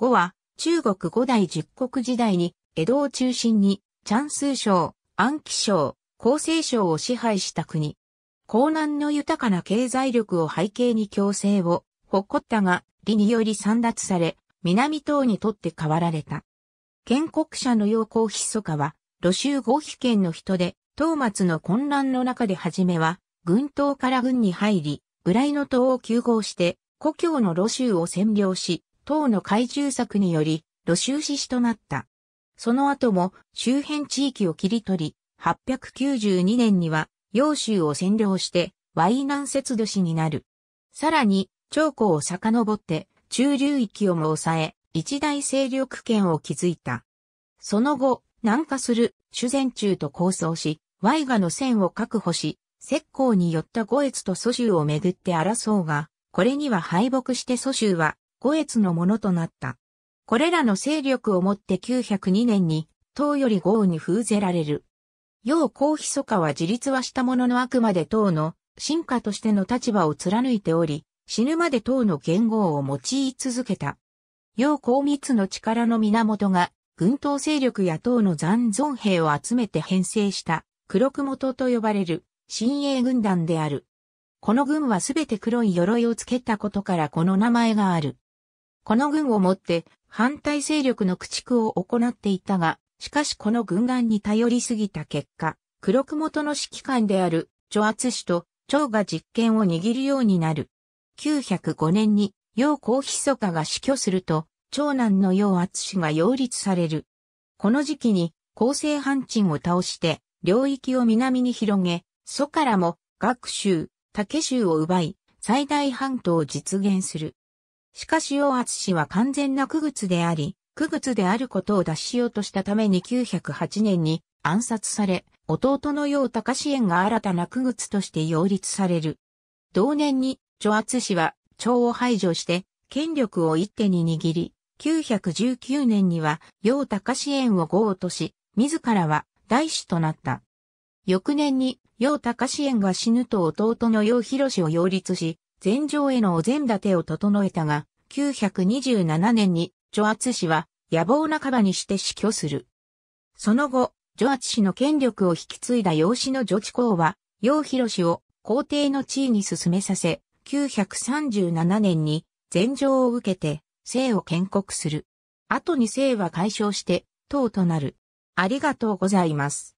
5は、中国五代十国時代に、江戸を中心に、チャンス省、安徽省、厚生省を支配した国。江南の豊かな経済力を背景に共生を誇ったが、理により散奪され、南東にとって変わられた。建国者の陽光ひそかは、露州合否県の人で、東末の混乱の中で初めは、軍島から軍に入り、浦井の東を休合して、故郷の露州を占領し、等の怪獣策により、露州市市となった。その後も周辺地域を切り取り、892年には、揚州を占領して、ワイナン節土市になる。さらに、長江を遡って、中流域をも抑え、一大勢力圏を築いた。その後、南下する、主善中と構想し、ワイガの線を確保し、石膏によった五越と蘇州をめぐって争うが、これには敗北して蘇州は五越のものとなった。これらの勢力をもって902年に、唐より豪雨に封ぜられる。要皇ひ祖かは自立はしたもののあくまで唐の進化としての立場を貫いており、死ぬまで唐の言語を用い続けた。要皇密の力の源が、軍党勢力や党の残存兵を集めて編成した、黒雲党と呼ばれる、新鋭軍団である。この軍はすべて黒い鎧をつけたことからこの名前がある。この軍をもって反対勢力の駆逐を行っていたが、しかしこの軍団に頼りすぎた結果、黒雲との指揮官である、著厚氏と、蝶が実権を握るようになる。905年に、陽光密かが死去すると、長男の楊厚氏が擁立される。この時期に、厚生藩鎮を倒して、領域を南に広げ、蘇からも、学州、竹州を奪い、最大半島を実現する。しかし大厚氏は完全な区仏であり、区仏であることを脱しようとしたために908年に暗殺され、弟の高隆援が新たな区仏として擁立される。同年に、著厚氏は、朝を排除して、権力を一手に握り、919年には、高隆援を豪とし、自らは、大師となった。翌年に、高隆援が死ぬと弟の広氏を擁立し、禅城へのお膳立てを整えたが、1927年に、ジョアツ氏は野望半ばにして死去する。その後、ジョアツ氏の権力を引き継いだ養子の女知校は、楊博氏を皇帝の地位に進めさせ、937年に禅譲を受けて、姓を建国する。後に姓は解消して、党となる。ありがとうございます。